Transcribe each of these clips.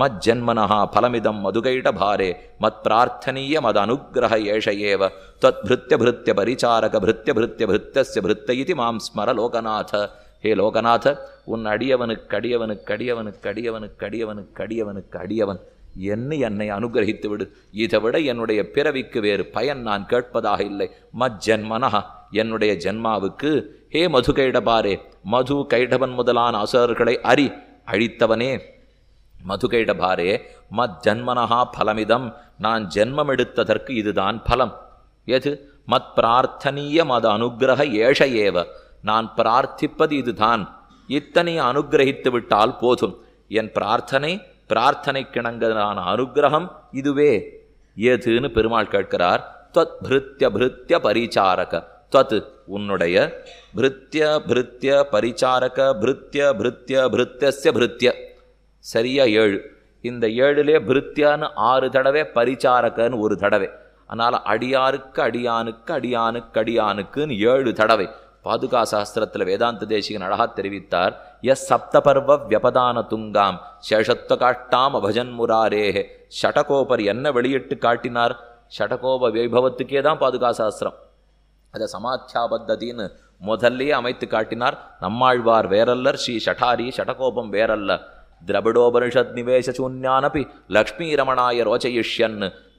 மத் பலமிதம் மதுகைட பாரே மத் பிரார்த்தனீய மத அனுகிரக ஏஷ ஏவ தத் பிருத்திய பிருத்திய பரிச்சாரக பிருத்திய பிருத்திய பிருத்தஸ் பிருத்த இது மாம் ஸ்மர லோகநாத ஹே லோகநாத உன் அடியவனுக்கு அடியவனுக்கு அடியவனுக்கு அடியவனுக்கு அடியவனுக்கு அடியவனுக்கு அடியவன் என்னை என்னை அனுகிரகித்து விடு இதை விட என்னுடைய பிறவிக்கு வேறு பயன் நான் கேட்பதாக இல்லை மத் என்னுடைய ஜன்மாவுக்கு ஹே மது கைடபாரே மது கைடவன் முதலான அசுரர்களை அறி அழித்தவனே மதுகைடபாரே மத் ஜன்மனஹா பலமிதம் நான் ஜென்மம் எடுத்ததற்கு இதுதான் பலம் எது மத் பிரார்த்தனீய மத அனுகிரக ஏஷ ஏவ நான் பிரார்த்திப்பது இதுதான் இத்தனை அனுகிரகித்து விட்டால் போதும் என் பிரார்த்தனை பிரார்த்தனை கிணங்கதான அனுகிரகம் இதுவே ஏதுன்னு பெருமாள் கேட்கிறார் தொத் பிருத்திய பிருத்திய பரிச்சாரக தொத் உன்னுடைய பிருத்திய பிருத்திய பரிச்சாரக பிருத்திய பிருத்திய பிருத்திய பிருத்திய சரியாக ஏழு இந்த ஏழுலே பிருத்தியான்னு ஆறு தடவை பரிச்சாரகன்னு ஒரு தடவை அதனால் அடியாருக்கு அடியானுக்கு அடியானுக்கு அடியானுக்குன்னு ஏழு தடவை பாதுகா சாஸ்திரத்தில் வேதாந்த தேசிகன் அழகாக தெரிவித்தார் எஸ் சப்தபர்வ வியபதான துங்காம் சேஷத்துவ காட்டாம் அபஜன் முராரேஹே ஷடகோபர் என்ன வெளியிட்டு காட்டினார் ஷடகோப வைபவத்துக்கே தான் பாதுகா சாஸ்திரம் அதை சமாத்தியா பத்ததின்னு முதல்லையே அமைத்து காட்டினார் நம்மாழ்வார் வேறல்லர் ஸ்ரீ ஷடாரி ஷடகோபம் வேறல்ல லக்ஷ்மி ரமணாய ரோச்சயிஷ்யன்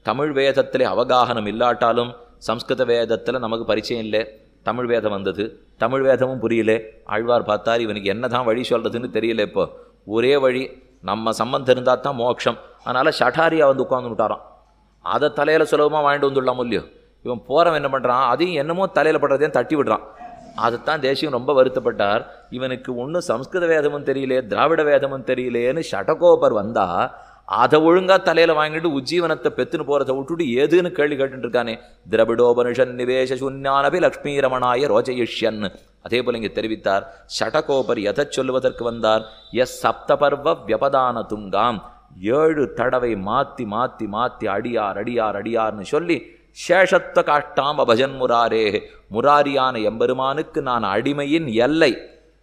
தமிழ் வேதத்தில் அவகாகனம் இல்லாட்டாலும் சம்ஸ்கிருத வேதத்தில் நமக்கு பரிச்சயம் இல்லை தமிழ் வேதம் வந்தது தமிழ் வேதமும் புரியல ஆழ்வார் பார்த்தார் இவனுக்கு என்ன தான் வழி சொல்கிறதுன்னு தெரியல இப்போ ஒரே வழி நம்ம சம்பந்தம் இருந்தால் தான் மோட்சம் அதனால் ஷட்டாரியாக வந்து உட்காந்து விட்டாரான் அதை தலையில் சுலபமாக வாங்கிட்டு வந்துடலாம் இல்லையோ இவன் போகிறவன் என்ன பண்ணுறான் அதையும் என்னமோ தலையில் படுறதையும் தட்டி விடுறான் அதைத்தான் தேசியம் ரொம்ப வருத்தப்பட்டார் இவனுக்கு ஒன்றும் சம்ஸ்கிருத வேதமும் தெரியலையே திராவிட வேதமும் தெரியலையேன்னு ஷடகோபர் வந்தால் அதை ஒழுங்காக தலையில் வாங்கிட்டு உஜ்ஜீவனத்தை பெத்துன்னு போகிறத விட்டுட்டு ஏதுன்னு கேள்வி கேட்டுருக்கானே திரவிடோபனிஷன் நிவேஷ சுன்யானபி லக்ஷ்மி ரமணாய ரோஜயிஷ்யன் அதே போல இங்கே தெரிவித்தார் ஷடகோபர் எதை சொல்லுவதற்கு வந்தார் எஸ் சப்தபர்வ வியபதான துங்காம் ஏழு தடவை மாற்றி மாற்றி மாற்றி அடியார் அடியார் அடியார்னு சொல்லி சேஷத்த காஷ்டாம் அபஜன் முராரே முராரியான எம்பெருமானுக்கு நான் அடிமையின் எல்லை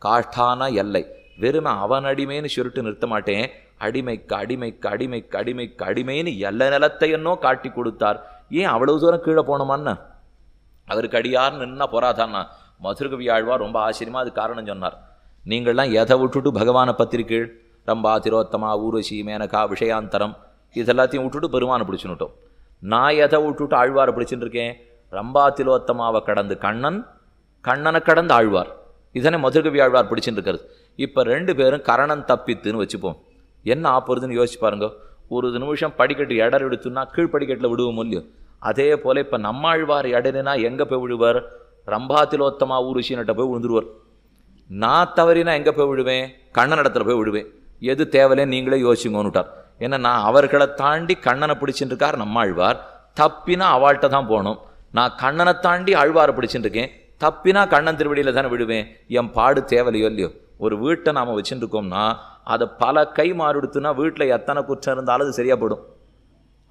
காஷ்டான எல்லை வெறுமை அவன் அடிமைன்னு சுருட்டு நிறுத்த மாட்டேன் அடிமைக்கு அடிமைக்கு அடிமைக்கு அடிமைக்கு அடிமைன்னு எல்லை நிலத்தை என்னோ காட்டி கொடுத்தார் ஏன் அவ்வளவு தூரம் கீழே போனோமான்னு அவருக்கு அடியார்னு நின்னா போராதான்னா மதுரகவி ஆழ்வார் ரொம்ப ஆச்சரியமாக அது காரணம் சொன்னார் நீங்கள்லாம் எதை விட்டுட்டு பகவானை பத்திரிக்கீழ் ரம்பா திரோத்தமா ஊர்வசி மேனகா விஷயாந்தரம் இதெல்லாத்தையும் விட்டுட்டு பெருமானை பிடிச்சுனுட்டோம் நான் எதை விட்டுவிட்டு ஆழ்வாரை பிடிச்சின்னு இருக்கேன் ரம்பா திலோத்தமாவை கடந்து கண்ணன் கண்ணனை கடந்து ஆழ்வார் இதனை மதுரகவி ஆழ்வார் பிடிச்சின்னு இருக்கிறது இப்போ ரெண்டு பேரும் கரணன் தப்பித்துன்னு வச்சுப்போம் என்ன ஆப்புறதுன்னு யோசிச்சு பாருங்க ஒரு நிமிஷம் படிக்கட்டு இடர் எடுத்துன்னா படிக்கட்டில் விடுவோம் இல்லையோ அதே போல் இப்போ நம்மாழ்வார் இடனா எங்கே போய் விழுவார் ரம்பா ரம்பாத்திலோத்தமா ஊருஷின்ட்ட போய் விழுந்துருவார் நான் தவறினா எங்கே போய் விழுவேன் கண்ணன் இடத்துல போய் விழுவேன் எது தேவையில்லைன்னு நீங்களே விட்டார் ஏன்னா நான் அவர்களை தாண்டி கண்ணனை பிடிச்சிட்டு இருக்கார் நம்மாழ்வார் தப்பினா அவள்கிட்ட தான் போகணும் நான் கண்ணனை தாண்டி ஆழ்வாரை பிடிச்சிட்டு இருக்கேன் தப்பினா கண்ணன் திருவடியில் தானே விடுவேன் என் பாடு தேவலையோ இல்லையோ ஒரு வீட்டை நாம் வச்சுருக்கோம்னா அதை பல கை மாறிடுத்துனா வீட்டில் எத்தனை குற்றம் இருந்தாலும் அது சரியாக போடும்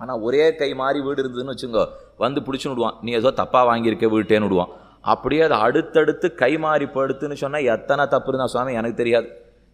ஆனால் ஒரே கை மாறி வீடு இருந்ததுன்னு வச்சுங்கோ வந்து பிடிச்சுன்னு விடுவான் நீ ஏதோ தப்பாக வாங்கியிருக்க வீட்டேன்னு விடுவான் அப்படியே அதை அடுத்தடுத்து கை மாறி படுத்துன்னு சொன்னால் எத்தனை தப்பு இருந்தால் சுவாமி எனக்கு தெரியாது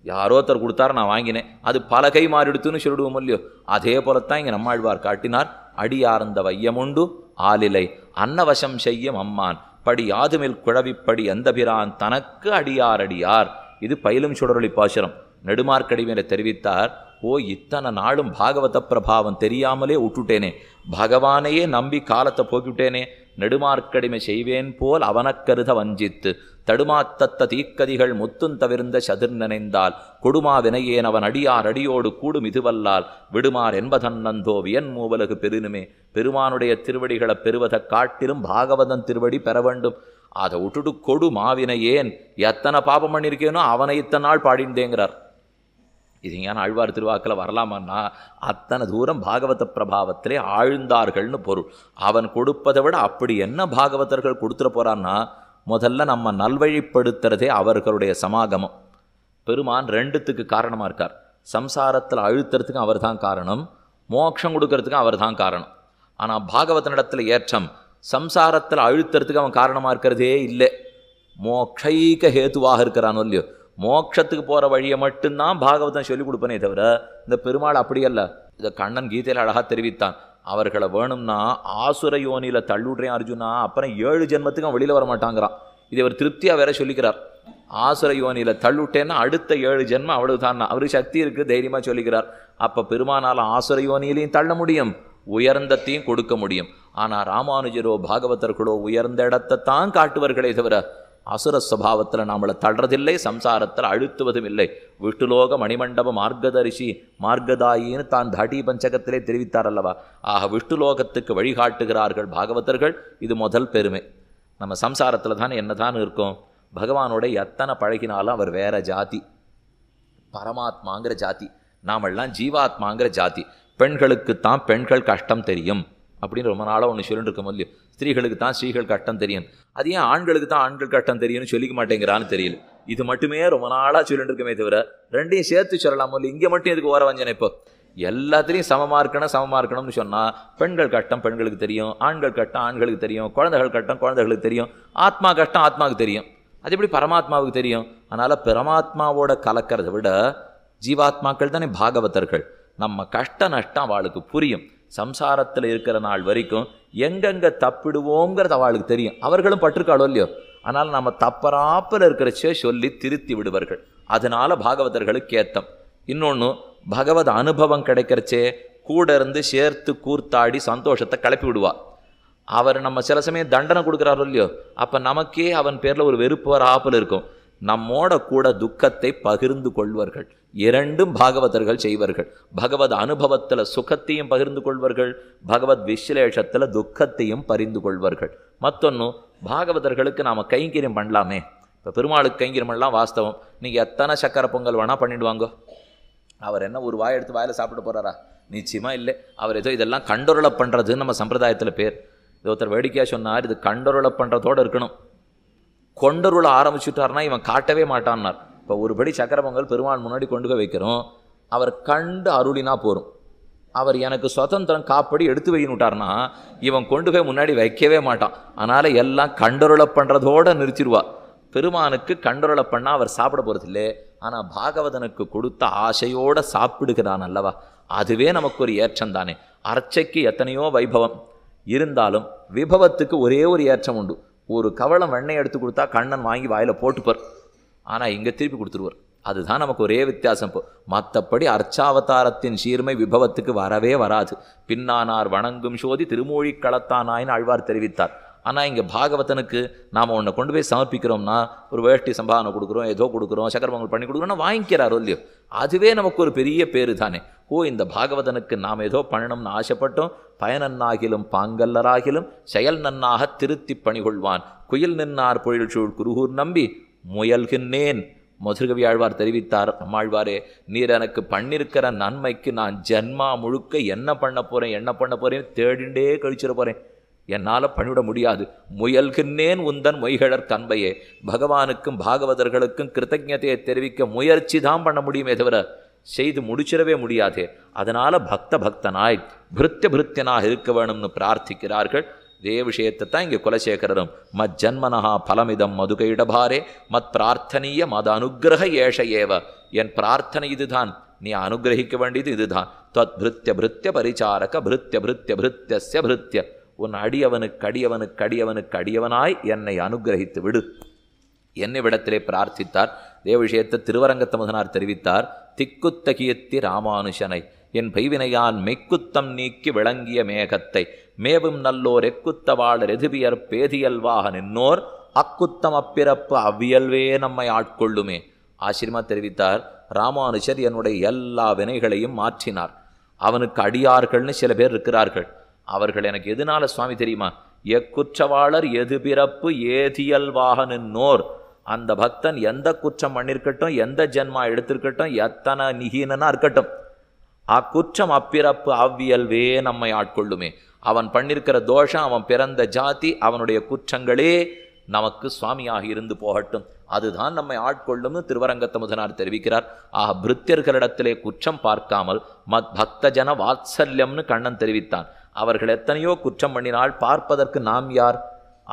யாரோ ஒருத்தர் கொடுத்தாரு நான் வாங்கினேன் அது பல கை மாறிடுத்துன்னு சொல்லிடுவோம் இல்லையோ அதே போலத்தான் இங்கே நம்மாழ்வார் காட்டினார் அடியார்ந்த வையமுண்டு ஆளிலை அன்னவசம் செய்யும் அம்மான் படி யாதுமில் குழவிப்படி பிரான் தனக்கு அடியார் அடியார் இது பயிலும் சுடரொளி பாசுரம் நெடுமார்க்கடி மேலே தெரிவித்தார் ஓ இத்தனை நாளும் பாகவத பிரபாவம் தெரியாமலே விட்டுட்டேனே பகவானையே நம்பி காலத்தை போக்கிவிட்டேனே நெடுமார்க்கடிமை செய்வேன் போல் அவனக்கருத வஞ்சித்து தடுமாத்தத்த தீக்கதிகள் முத்தும் தவிர்ந்த சதிர் நினைந்தால் கொடுமா வினையேன் அவன் அடியார் அடியோடு கூடும் இதுவல்லால் விடுமார் என்பதன்னந்தோ வியன் மூவலகு பெருனுமே பெருமானுடைய திருவடிகளை பெறுவதைக் காட்டிலும் பாகவதன் திருவடி பெற வேண்டும் அதை விட்டுடு கொடு மாவினை ஏன் எத்தனை பாபம் பண்ணியிருக்கேனோ அவனை இத்தனை நாள் பாடிந்தேங்கிறார் இது ஏன் ஆழ்வார் திருவாக்கில் வரலாமான்னா அத்தனை தூரம் பாகவத பிரபாவத்திலே ஆழ்ந்தார்கள்னு பொருள் அவன் கொடுப்பதை விட அப்படி என்ன பாகவதர்கள் கொடுத்துட போகிறான்னா முதல்ல நம்ம நல்வழிப்படுத்துறதே அவர்களுடைய சமாகமம் பெருமான் ரெண்டுத்துக்கு காரணமாக இருக்கார் சம்சாரத்தில் அழுத்துறதுக்கும் அவர் தான் காரணம் மோட்சம் கொடுக்கறதுக்கும் அவர் தான் காரணம் ஆனால் நடத்தில் ஏற்றம் சம்சாரத்தில் அழுத்துறதுக்கு அவன் காரணமாக இருக்கிறதே இல்லை மோட்சைக்க ஹேத்துவாக இருக்கிறானோ இல்லையோ மோட்சத்துக்கு போகிற வழியை மட்டும்தான் பாகவதம் சொல்லிக் கொடுப்பனே தவிர இந்த பெருமாள் அப்படியல்ல இதை கண்ணன் கீதையில் அழகாக தெரிவித்தான் அவர்களை வேணும்னா ஆசுர யோனியில் தள்ளுடுறேன் அர்ஜுனா அப்புறம் ஏழு ஜென்மத்துக்கு அவன் வெளியில் வரமாட்டாங்கிறான் இது அவர் திருப்தியாக வேற சொல்லிக்கிறார் ஆசுர யோனியில் தள்ளுட்டேன்னா அடுத்த ஏழு ஜென்மம் அவ்வளவு தான் அவர் சக்தி இருக்குது தைரியமாக சொல்லிக்கிறார் அப்போ பெருமானால் ஆசுர யோனியிலையும் தள்ள முடியும் உயர்ந்தத்தையும் கொடுக்க முடியும் ஆனால் ராமானுஜரோ பாகவதர்களோ உயர்ந்த இடத்தை தான் காட்டுவார்களே தவிர அசுர சுவாவத்தில் நம்மளை தள்ளுறதில்லை சம்சாரத்தில் அழுத்துவதும் இல்லை விஷ்ணுலோக மணிமண்டப மார்க்கதரிசி மார்க்கதாயின்னு தான் தாடி பஞ்சகத்திலே தெரிவித்தார் அல்லவா ஆக விஷ்ணுலோகத்துக்கு வழிகாட்டுகிறார்கள் பாகவதர்கள் இது முதல் பெருமை நம்ம சம்சாரத்தில் தான் என்ன தான் இருக்கும் பகவானோட எத்தனை பழகினாலும் அவர் வேற ஜாதி பரமாத்மாங்கிற ஜாதி நாமெல்லாம் ஜீவாத்மாங்கிற ஜாதி பெண்களுக்குத்தான் பெண்கள் கஷ்டம் தெரியும் அப்படின்னு ரொம்ப நாளாக ஒன்று சொல்லிட்டு இருக்க முடியும் ஸ்திரீகளுக்கு தான் ஸ்ரீகள் கட்டம் தெரியும் அது ஏன் ஆண்களுக்கு தான் ஆண்கள் கட்டம் தெரியும்னு சொல்லிக்க மாட்டேங்கிறான்னு தெரியல இது மட்டுமே ரொம்ப நாளாக சொல்லிட்டு இருக்கமே தவிர ரெண்டையும் சேர்த்து சொல்லலாம் இல்லை இங்கே மட்டும் எதுக்கு ஓர வஞ்சனை இப்போ எல்லாத்துலேயும் சமமாக இருக்கணும் சமமாக இருக்கணும்னு சொன்னால் பெண்கள் கட்டம் பெண்களுக்கு தெரியும் ஆண்கள் கட்டம் ஆண்களுக்கு தெரியும் குழந்தைகள் கட்டம் குழந்தைகளுக்கு தெரியும் ஆத்மா கட்டம் ஆத்மாவுக்கு தெரியும் அது எப்படி பரமாத்மாவுக்கு தெரியும் அதனால் பரமாத்மாவோட கலக்கிறத விட ஜீவாத்மாக்கள் தானே பாகவதர்கள் நம்ம கஷ்ட நஷ்டம் அவளுக்கு புரியும் சம்சாரத்தில் இருக்கிற நாள் வரைக்கும் எங்கெங்கே தப்பிடுவோங்கிறது அவளுக்கு தெரியும் அவர்களும் பட்டிருக்காளோ இல்லையோ ஆனால் நம்ம தப்பராப்பில் இருக்கிறச்சே சொல்லி திருத்தி விடுவார்கள் அதனால பாகவதர்களுக்கு ஏத்தம் இன்னொன்று பகவத் அனுபவம் கிடைக்கிறச்சே கூட இருந்து சேர்த்து கூர்த்தாடி சந்தோஷத்தை கிளப்பி விடுவார் அவர் நம்ம சில சமயம் தண்டனை கொடுக்குறாரோ இல்லையோ அப்போ நமக்கே அவன் பேரில் ஒரு வெறுப்பு வர ஆப்பில் இருக்கும் நம்மோட கூட துக்கத்தை பகிர்ந்து கொள்வார்கள் இரண்டும் பாகவதர்கள் செய்வார்கள் பகவத் அனுபவத்தில் சுகத்தையும் பகிர்ந்து கொள்வார்கள் பகவத் விஸ்லேஷத்தில் துக்கத்தையும் பரிந்து கொள்வார்கள் மற்றொன்று பாகவதர்களுக்கு நாம் கைங்கரியம் பண்ணலாமே இப்போ பெருமாளுக்கு கைங்கரியம் பண்ணலாம் வாஸ்தவம் நீங்கள் எத்தனை சக்கரை பொங்கல் வேணால் பண்ணிடுவாங்க அவர் என்ன ஒரு வாய் எடுத்து வாயில் சாப்பிட்டு போகிறாரா நிச்சயமாக இல்லை அவர் ஏதோ இதெல்லாம் கண்டொருளை பண்ணுறதுன்னு நம்ம சம்பிரதாயத்தில் பேர் இது ஒருத்தர் வேடிக்கையாக சொன்னார் இது கண்டொருளை பண்ணுறதோடு இருக்கணும் கொண்டருள ஆரம்பிச்சுட்டார்னா இவன் காட்டவே மாட்டான்னார் இப்போ ஒருபடி பொங்கல் பெருமான் முன்னாடி கொண்டு போய் வைக்கிறோம் அவர் கண்டு அருளினா போகும் அவர் எனக்கு சுதந்திரம் காப்படி எடுத்து வையினுட்டார்னா இவன் கொண்டு போய் முன்னாடி வைக்கவே மாட்டான் அதனால் எல்லாம் கண்டருளை பண்ணுறதோடு நிறுத்திடுவா பெருமானுக்கு கண்டருளை பண்ணால் அவர் சாப்பிட இல்லை ஆனால் பாகவதனுக்கு கொடுத்த ஆசையோடு சாப்பிடுகிறான் அல்லவா அதுவே நமக்கு ஒரு ஏற்றம் தானே அர்ச்சைக்கு எத்தனையோ வைபவம் இருந்தாலும் விபவத்துக்கு ஒரே ஒரு ஏற்றம் உண்டு ஒரு கவளம் வெண்ணெய் எடுத்து கொடுத்தா கண்ணன் வாங்கி வாயில் போட்டுப்பார் ஆனால் இங்கே திருப்பி கொடுத்துருவார் அதுதான் நமக்கு ஒரே வித்தியாசம் இப்போ மற்றபடி அர்ச்சாவதாரத்தின் சீர்மை விபவத்துக்கு வரவே வராது பின்னானார் வணங்கும் சோதி திருமொழி களத்தானாயின்னு ஆழ்வார் தெரிவித்தார் ஆனால் இங்கே பாகவதனுக்கு நாம் உன்னை கொண்டு போய் சமர்ப்பிக்கிறோம்னா ஒரு வேஷ்டி சம்பாதனை கொடுக்குறோம் ஏதோ கொடுக்குறோம் சக்கரமங்கல் பண்ணி கொடுக்குறோம்னா வாங்கிக்கிறாரோ இல்லையோ அதுவே நமக்கு ஒரு பெரிய பேரு தானே ஓ இந்த பாகவதனுக்கு நாம் ஏதோ பண்ணணும்னு ஆசைப்பட்டோம் பயன் நன்னாகிலும் பாங்கல்லராகிலும் செயல் நன்னாக திருத்தி பணிகொள்வான் குயில் நின்னார் பொழில் சூழ் குருகூர் நம்பி முயல்கின்றேன் ஆழ்வார் தெரிவித்தார் நம்மாழ்வாரே நீர் எனக்கு பண்ணிருக்கிற நன்மைக்கு நான் ஜென்மா முழுக்க என்ன பண்ண போகிறேன் என்ன பண்ண போகிறேன் தேடிண்டே கழிச்சிட போகிறேன் என்னால் பண்ணிவிட முடியாது முயல்கின்றேன் உந்தன் மொய்கழற் கண்பையே பகவானுக்கும் பாகவதர்களுக்கும் கிருத்தஜதையை தெரிவிக்க முயற்சி தான் பண்ண முடியுமே தவிர செய்து முடிச்சிடவே முடியாது அதனால் பக்த பக்தனாய் பிருத்திய பிருத்தியனாக இருக்க வேணும்னு பிரார்த்திக்கிறார்கள் இதே விஷயத்தை தான் இங்கே குலசேகரரும் மத் ஜன்மனஹா பலமிதம் மதுகைடபாரே மத் பிரார்த்தனீய மத அனுகிரக ஏஷ ஏவ என் பிரார்த்தனை இதுதான் நீ அனுகிரகிக்க வேண்டியது இதுதான் தத் பிருத்திய பிருத்திய பரிச்சாரக பிருத்திய பிருத்திய பிருத்தியஸ்ய பிருத்திய உன் அடியவனுக்கு அடியவனுக்கு அடியவனுக்கு அடியவனாய் என்னை அனுகிரகித்து விடு என்னை விடத்திலே பிரார்த்தித்தார் இதே விஷயத்தை முதனார் தெரிவித்தார் திக்குத்தகியத்தி ராமானுஷனை என் பைவினையான் மெய்க்குத்தம் நீக்கி விளங்கிய மேகத்தை மேவும் நல்லோர் எக்குத்தவாளர் ரெதுபியர் பேதியல்வாக நின்னோர் அக்குத்தம் அப்பிறப்பு அவ்வியல்வே நம்மை ஆட்கொள்ளுமே ஆசிரியமா தெரிவித்தார் ராமானுஷர் என்னுடைய எல்லா வினைகளையும் மாற்றினார் அவனுக்கு அடியார்கள்னு சில பேர் இருக்கிறார்கள் அவர்கள் எனக்கு எதனால சுவாமி தெரியுமா எக்குற்றவாளர் எது பிறப்பு ஏதியல்வாக நின்னோர் அந்த பக்தன் எந்த குற்றம் பண்ணியிருக்கட்டும் எந்த ஜென்மா எடுத்திருக்கட்டும் எத்தனை நிகீனனா இருக்கட்டும் அக்குற்றம் அப்பிறப்பு அவ்வியல்வே நம்மை ஆட்கொள்ளுமே அவன் பண்ணியிருக்கிற தோஷம் அவன் பிறந்த ஜாதி அவனுடைய குற்றங்களே நமக்கு சுவாமியாக இருந்து போகட்டும் அதுதான் நம்மை ஆட்கொள்ளும் திருவரங்கத்த முதனார் தெரிவிக்கிறார் ஆக பிருத்தியர்களிடத்திலே குற்றம் பார்க்காமல் மத் பக்தஜன வாத்சல்யம்னு கண்ணன் தெரிவித்தான் அவர்கள் எத்தனையோ குற்றம் பண்ணினால் பார்ப்பதற்கு நாம் யார்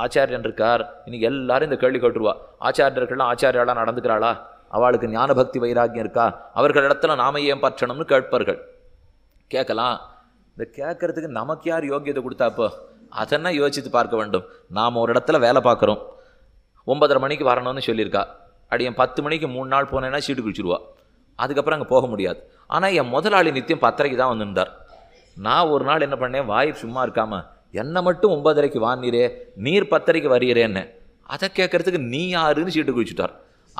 ஆச்சாரியன் இருக்கார் இன்னைக்கு எல்லாரும் இந்த கேள்வி கேட்டுருவா ஆச்சாரியர்கள்லாம் ஆச்சாரியாலாம் நடந்துக்கிறாளா அவளுக்கு ஞானபக்தி வைராக்கியம் இருக்கா அவர்களிடத்துல நாம ஏன் பற்றணும்னு கேட்பார்கள் கேட்கலாம் இந்த கேட்கறதுக்கு நமக்கு யார் யோகியத்தை கொடுத்தாப்போ அதென்ன யோசித்து பார்க்க வேண்டும் நாம் ஒரு இடத்துல வேலை பார்க்குறோம் ஒன்பதரை மணிக்கு வரணும்னு சொல்லியிருக்கா அப்படி என் பத்து மணிக்கு மூணு நாள் போனேன்னா சீட்டு குளிச்சிருவா அதுக்கப்புறம் அங்கே போக முடியாது ஆனால் என் முதலாளி நித்தியம் பத்தரைக்கு தான் வந்திருந்தார் நான் ஒரு நாள் என்ன பண்ணேன் வாய் சும்மா இருக்காமல் என்னை மட்டும் ஒன்பதரைக்கு வாங்கிறே நீர் பத்தரைக்கு வரீரேன்னு அதை கேட்குறதுக்கு நீ யாருன்னு சீட்டு குதிச்சுட்டார்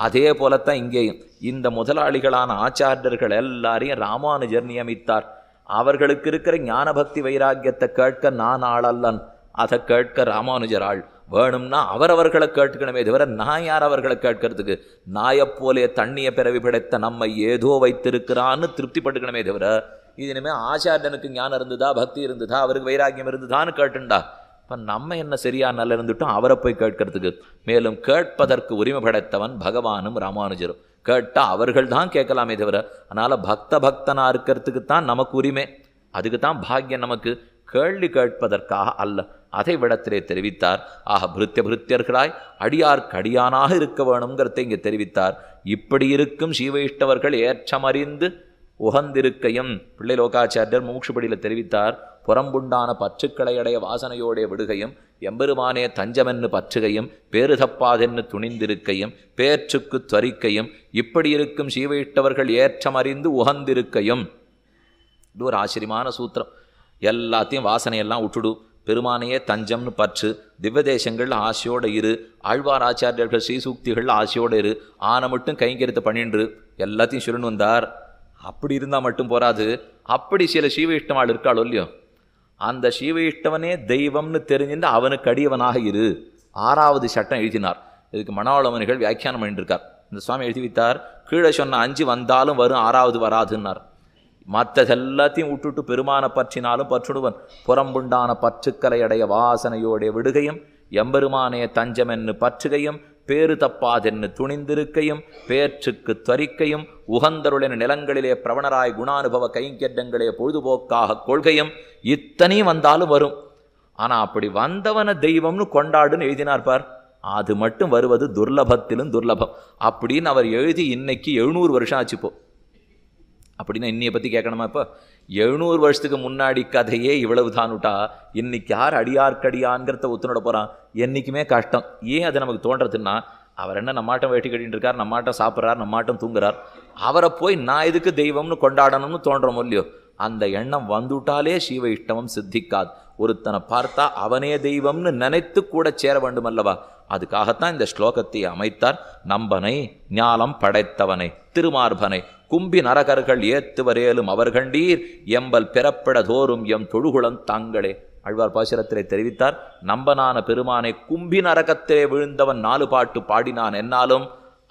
அதே போலத்தான் இங்கேயும் இந்த முதலாளிகளான ஆச்சாரியர்கள் எல்லாரையும் ராமானுஜர் நியமித்தார் அவர்களுக்கு இருக்கிற ஞானபக்தி வைராக்கியத்தை கேட்க நான் ஆள் அல்லன் அதை கேட்க ராமானுஜர் ஆள் வேணும்னா அவரவர்களை கேட்கணுமே தவிர நான் யார் அவர்களை கேட்கறதுக்கு நாயைப் போலே தண்ணியை பிறவி படைத்த நம்மை ஏதோ வைத்திருக்கிறான்னு திருப்திப்பட்டுக்கணுமே தவிர இது இனிமேல் ஆச்சாரியனுக்கு ஞானம் இருந்ததா பக்தி இருந்ததா அவருக்கு வைராக்கியம் இருந்ததான்னு கேட்டுண்டா இப்போ நம்ம என்ன சரியாக நல்லா இருந்துட்டோம் அவரை போய் கேட்கறதுக்கு மேலும் கேட்பதற்கு உரிமை படைத்தவன் பகவானும் ராமானுஜரும் கேட்டால் அவர்கள் தான் கேட்கலாமே தவிர அதனால் பக்த பக்தனாக இருக்கிறதுக்கு தான் நமக்கு உரிமை அதுக்கு தான் பாக்கியம் நமக்கு கேள்வி கேட்பதற்காக அல்ல அதை விடத்திலே தெரிவித்தார் ஆக பிருத்திய பிருத்தியர்களாய் அடியார்க்கு அடியானாக இருக்க வேணுங்கிறத இங்கே தெரிவித்தார் இப்படி இருக்கும் சீவைஷ்டவர்கள் ஏற்றமறிந்து உகந்திருக்கையும் பிள்ளை லோகாச்சாரியர் மூக்ஷுபடியில் தெரிவித்தார் புறம்புண்டான பற்றுக்களை அடைய வாசனையோடைய விடுகையும் எம்பெருமானே தஞ்சமென்னு பற்றுகையும் பேருதப்பாதென்னு துணிந்திருக்கையும் பேற்றுக்கு துவரிக்கையும் இப்படி இருக்கும் சீவையிட்டவர்கள் ஏற்றமறிந்து உகந்திருக்கையும் இது ஒரு ஆச்சரியமான சூத்திரம் எல்லாத்தையும் வாசனையெல்லாம் விட்டுடு பெருமானையே தஞ்சம்னு பற்று திவ்யதேசங்கள் ஆசையோடு இரு ஆழ்வார் ஆச்சாரியர்கள் ஸ்ரீசூக்திகள் ஆசையோடு இரு ஆனை மட்டும் கைங்கரித்த பண்ணின்று எல்லாத்தையும் சொல்லணும் வந்தார் அப்படி இருந்தால் மட்டும் போகாது அப்படி சில இஷ்டவாள் இருக்காளோ இல்லையோ அந்த இஷ்டவனே தெய்வம்னு தெரிஞ்சிருந்து அவனுக்கு அடியவனாக இரு ஆறாவது சட்டம் எழுதினார் இதுக்கு மனோளமணிகள் வியாக்கியானம் பண்ணிட்டுருக்கார் இந்த சுவாமி எழுதி வைத்தார் கீழே சொன்ன அஞ்சு வந்தாலும் வரும் ஆறாவது வராதுன்னார் எல்லாத்தையும் விட்டுட்டு பெருமான பற்றினாலும் பற்றுடுவன் புறம்புண்டான பற்றுக்கலை அடைய வாசனையோடைய விடுகையும் எம்பெருமானே தஞ்சமென்னு பற்றுகையும் பேறு தப்பாதென்னு துணிந்திருக்கையும் பேற்றுக்கு துவரிக்கையும் உகந்தருளின் நிலங்களிலே பிரவணராய் குணானுபவ கைங்கெட்டங்களே பொழுதுபோக்காக கொள்கையும் இத்தனையும் வந்தாலும் வரும் ஆனால் அப்படி வந்தவன தெய்வம்னு கொண்டாடுன்னு எழுதினார் பார் அது மட்டும் வருவது துர்லபத்திலும் துர்லபம் அப்படின்னு அவர் எழுதி இன்னைக்கு எழுநூறு வருஷம் ஆச்சுப்போ அப்படின்னா இன்னையை பற்றி கேட்கணுமா இப்போ எழுநூறு வருஷத்துக்கு முன்னாடி கதையே இவ்வளவு தானுட்டா இன்னைக்கு யார் அடியார்க்கடியான்கிறத ஒத்துனோட போகிறான் என்றைக்குமே கஷ்டம் ஏன் அதை நமக்கு தோன்றதுன்னா அவர் என்ன நம்மாட்டம் வேட்டி கட்டின்னு இருக்கார் நம்மாட்டம் சாப்பிட்றார் நம்மாட்டம் தூங்குறார் அவரை போய் நான் எதுக்கு தெய்வம்னு கொண்டாடணும்னு தோன்றோம் இல்லையோ அந்த எண்ணம் வந்துட்டாலே சீவ இஷ்டமும் சித்திக்காது ஒருத்தனை பார்த்தா அவனே தெய்வம்னு நினைத்து கூட சேர வேண்டும் அல்லவா அதுக்காகத்தான் இந்த ஸ்லோகத்தை அமைத்தார் நம்பனை ஞாலம் படைத்தவனை திருமார்பனை கும்பி நரகர்கள் ஏத்துவரேலும் அவர்கண்டீர் எம்பல் பிறப்பிட தோறும் எம் தொழுகுளம் தாங்களே அழ்வார் பாசுரத்திலே தெரிவித்தார் நம்பனான பெருமானை கும்பி நரகத்திலே விழுந்தவன் நாலு பாட்டு பாடினான் என்னாலும்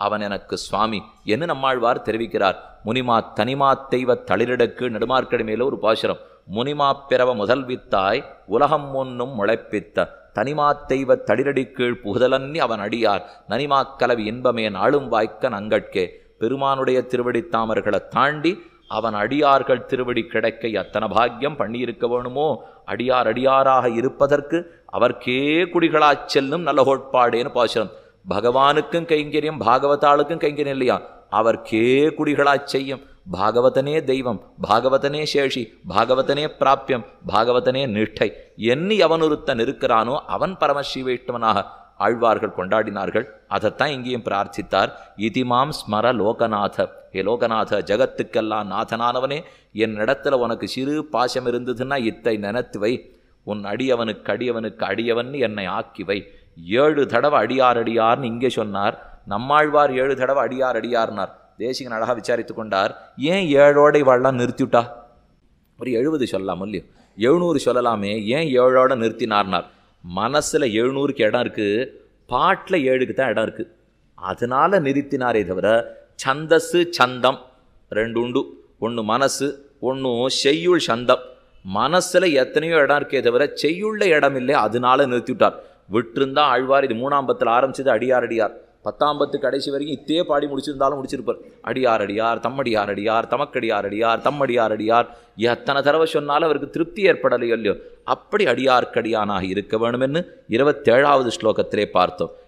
அவன் எனக்கு சுவாமி என்ன நம்மாழ்வார் தெரிவிக்கிறார் முனிமா தனிமா தெய்வ தளிரிடக்கு நெடுமார்க்கடி ஒரு பாசுரம் முனிமா பிறவ முதல் வித்தாய் உலகம் ஒன்னும் முளைப்பித்த தனிமா தெய்வ தளிரடி கீழ் புகுதலன்னி அவன் அடியார் நனிமா கலவி இன்பமே நாளும் வாய்க்க நங்கட்கே பெருமானுடைய திருவடி தாமர்களை தாண்டி அவன் அடியார்கள் திருவடி கிடைக்க அத்தனை பாக்கியம் பண்ணியிருக்க வேணுமோ அடியார் அடியாராக இருப்பதற்கு அவர்க்கே குடிகளாச் செல்லும் நல்ல கோட்பாடேன்னு பாசுரம் கைங்கரியம் பாகவதாளுக்கும் கைங்கரியம் இல்லையா அவர் கே குடிகளா செய்யும் பாகவதனே தெய்வம் பாகவதனே சேஷி பாகவதனே പ്രാപ്യം பாகவதனே நிஷ்டை எண்ணி அவனொருத்தன் இருக்கிறானோ அவன் வைஷ்ணவனாக ஆழ்வார்கள் கொண்டாடினார்கள் அதைத்தான் இங்கேயும் பிரார்த்தித்தார் இதிமாம் ஸ்மர லோகநாத ஹே லோகநாத ஜகத்துக்கெல்லாம் நாதனானவனே என்னிடத்துல உனக்கு சிறு பாசம் இருந்ததுன்னா இத்தை வை உன் அடியவனுக்கு அடியவனுக்கு அடியவன் என்னை ஆக்கிவை ஏழு தடவை அடியார் அடியார்னு இங்கே சொன்னார் நம்மாழ்வார் ஏழு தடவை அடியார் அடியார்னார் தேசிகன் அழகாக விசாரித்து கொண்டார் ஏன் ஏழோடை வாழலாம் நிறுத்திவிட்டா ஒரு எழுபது சொல்லலாம் இல்லையோ எழுநூறு சொல்லலாமே ஏன் ஏழோட நிறுத்தினார்னார் மனசில் எழுநூறுக்கு இடம் இருக்குது பாட்டில் ஏழுக்கு தான் இடம் இருக்குது அதனால் நிறுத்தினாரே தவிர சந்தஸு சந்தம் ரெண்டு உண்டு ஒன்று மனசு ஒன்று செய்யுள் சந்தம் மனசில் எத்தனையோ இடம் இருக்கே தவிர செய்யுள்ள இடம் இல்லை அதனால நிறுத்திவிட்டார் விட்டுருந்தா ஆழ்வார் இது மூணாம் பத்தில் ஆரம்பிச்சது அடியார் அடியார் பத்தாம் பத்து கடைசி வரைக்கும் இத்தே பாடி முடிச்சிருந்தாலும் முடிச்சிருப்பார் அடியார் அடியார் தம்மடியார் அடியார் தமக்கடியார் அடியார் தம்மடியார் அடியார் எத்தனை தடவை சொன்னாலும் அவருக்கு திருப்தி ஏற்படலையோ இல்லையோ அப்படி அடியார்க்கடியானாக இருக்க வேணும்னு இருபத்தேழாவது ஸ்லோகத்திலே பார்த்தோம்